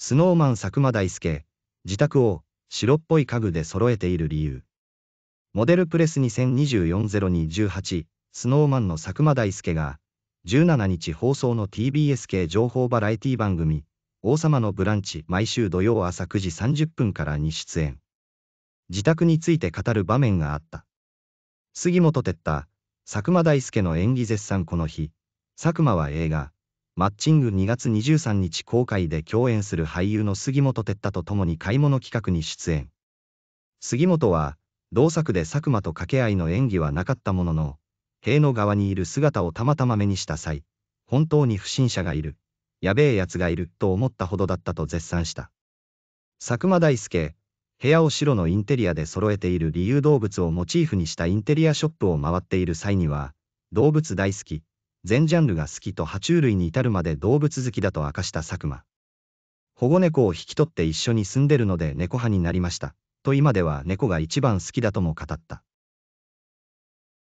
スノーマン佐久間大介、自宅を白っぽい家具で揃えている理由。モデルプレス2024-0218、スノーマンの佐久間大介が、17日放送の TBS 系情報バラエティ番組、王様のブランチ毎週土曜朝9時30分からに出演。自宅について語る場面があった。杉本哲太、佐久間大介の演技絶賛この日、佐久間は映画、マッチング2月23日公開で共演する俳優の杉本哲太と共に買い物企画に出演。杉本は、同作で佐久間と掛け合いの演技はなかったものの、塀の側にいる姿をたまたま目にした際、本当に不審者がいる、やべえ奴がいると思ったほどだったと絶賛した。佐久間大介、部屋を白のインテリアで揃えている理由動物をモチーフにしたインテリアショップを回っている際には、動物大好き、全ジャンルが好きと爬虫類に至るまで動物好きだと明かした佐久間。保護猫を引き取って一緒に住んでるので猫派になりました。と今では猫が一番好きだとも語った。